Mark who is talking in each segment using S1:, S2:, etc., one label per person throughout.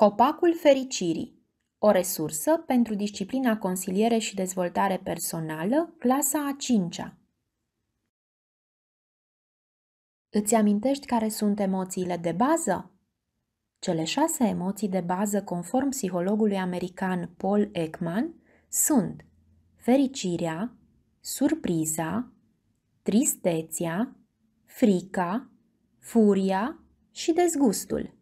S1: Copacul fericirii. O resursă pentru disciplina consiliere și dezvoltare personală, clasa a 5-a. Îți amintești care sunt emoțiile de bază? Cele șase emoții de bază, conform psihologului american Paul Ekman, sunt fericirea, surpriza, tristețea, frica, furia și dezgustul.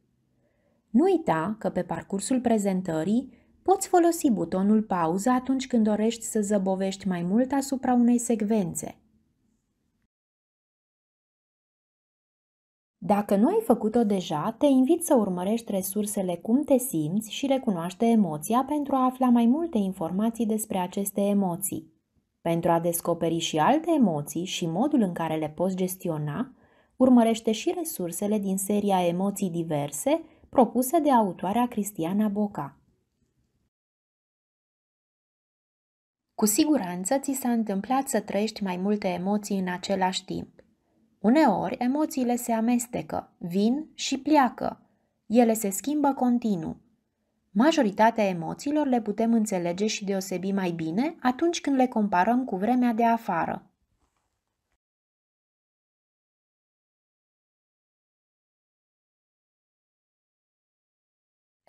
S1: Nu uita că pe parcursul prezentării poți folosi butonul pauză atunci când dorești să zăbovești mai mult asupra unei secvențe. Dacă nu ai făcut-o deja, te invit să urmărești resursele Cum te simți și recunoaște emoția pentru a afla mai multe informații despre aceste emoții. Pentru a descoperi și alte emoții și modul în care le poți gestiona, urmărește și resursele din seria Emoții diverse, propusă de autoarea Cristiana Boca. Cu siguranță ți s-a întâmplat să trăiești mai multe emoții în același timp. Uneori, emoțiile se amestecă, vin și pleacă. Ele se schimbă continuu. Majoritatea emoțiilor le putem înțelege și deosebi mai bine atunci când le comparăm cu vremea de afară.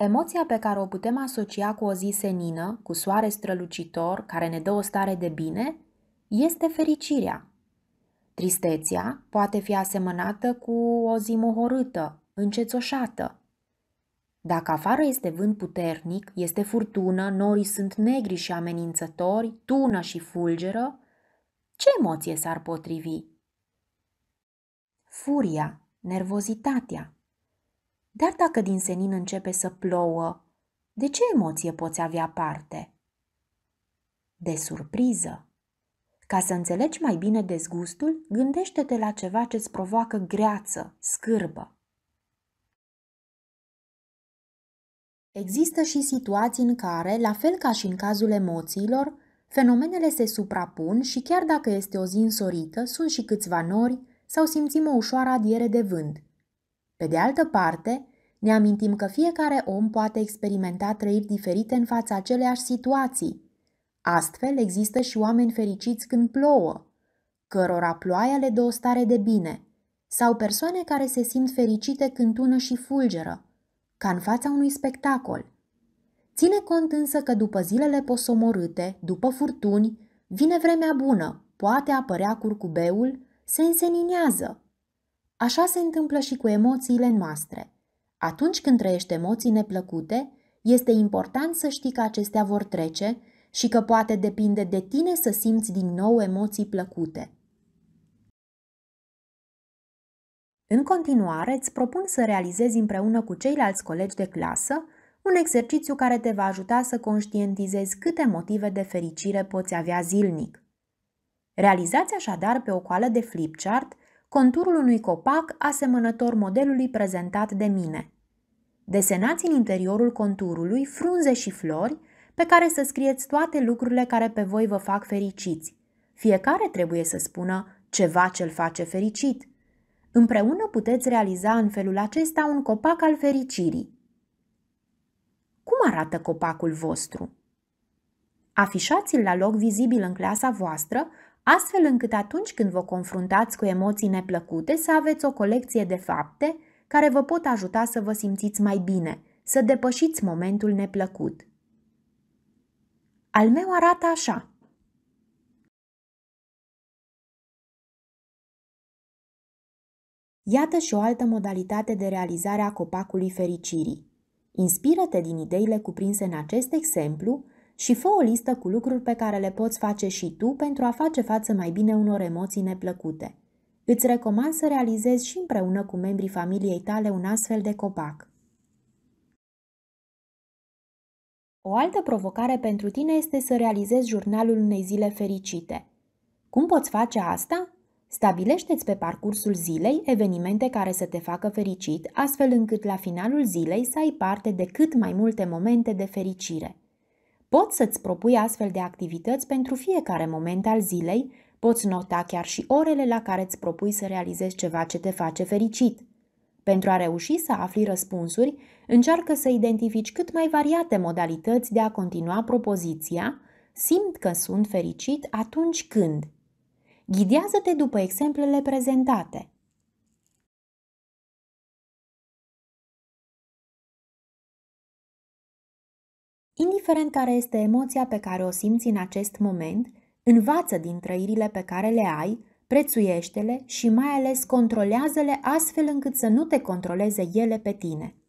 S1: Emoția pe care o putem asocia cu o zi senină, cu soare strălucitor, care ne dă o stare de bine, este fericirea. Tristețea poate fi asemănată cu o zi mohorâtă, încețoșată. Dacă afară este vânt puternic, este furtună, norii sunt negri și amenințători, tună și fulgeră, ce emoție s-ar potrivi? Furia, nervozitatea, dar dacă din senin începe să plouă, de ce emoție poți avea parte? De surpriză. Ca să înțelegi mai bine dezgustul, gândește-te la ceva ce îți provoacă greață, scârbă. Există și situații în care, la fel ca și în cazul emoțiilor, fenomenele se suprapun și chiar dacă este o zi însorită, sunt și câțiva nori sau simțim o ușoară adiere de vânt – pe de altă parte, ne amintim că fiecare om poate experimenta trăiri diferite în fața aceleași situații. Astfel, există și oameni fericiți când plouă, cărora ploaia le dă o stare de bine, sau persoane care se simt fericite când tună și fulgeră, ca în fața unui spectacol. Ține cont însă că după zilele posomorâte, după furtuni, vine vremea bună, poate apărea curcubeul, se înseninează, Așa se întâmplă și cu emoțiile noastre. Atunci când trăiești emoții neplăcute, este important să știi că acestea vor trece și că poate depinde de tine să simți din nou emoții plăcute. În continuare, îți propun să realizezi împreună cu ceilalți colegi de clasă un exercițiu care te va ajuta să conștientizezi câte motive de fericire poți avea zilnic. Realizați așadar pe o coală de flipchart conturul unui copac asemănător modelului prezentat de mine. Desenați în interiorul conturului frunze și flori pe care să scrieți toate lucrurile care pe voi vă fac fericiți. Fiecare trebuie să spună ceva ce îl face fericit. Împreună puteți realiza în felul acesta un copac al fericirii. Cum arată copacul vostru? Afișați-l la loc vizibil în clasa voastră astfel încât atunci când vă confruntați cu emoții neplăcute să aveți o colecție de fapte care vă pot ajuta să vă simțiți mai bine, să depășiți momentul neplăcut. Al meu arată așa. Iată și o altă modalitate de realizare a copacului fericirii. Inspiră-te din ideile cuprinse în acest exemplu și fă o listă cu lucruri pe care le poți face și tu pentru a face față mai bine unor emoții neplăcute. Îți recomand să realizezi și împreună cu membrii familiei tale un astfel de copac. O altă provocare pentru tine este să realizezi jurnalul unei zile fericite. Cum poți face asta? Stabilește-ți pe parcursul zilei evenimente care să te facă fericit, astfel încât la finalul zilei să ai parte de cât mai multe momente de fericire. Poți să-ți propui astfel de activități pentru fiecare moment al zilei, poți nota chiar și orele la care îți propui să realizezi ceva ce te face fericit. Pentru a reuși să afli răspunsuri, încearcă să identifici cât mai variate modalități de a continua propoziția, simt că sunt fericit atunci când. Ghidează-te după exemplele prezentate. indiferent care este emoția pe care o simți în acest moment, învață din trăirile pe care le ai, prețuiește-le și mai ales controlează-le astfel încât să nu te controleze ele pe tine.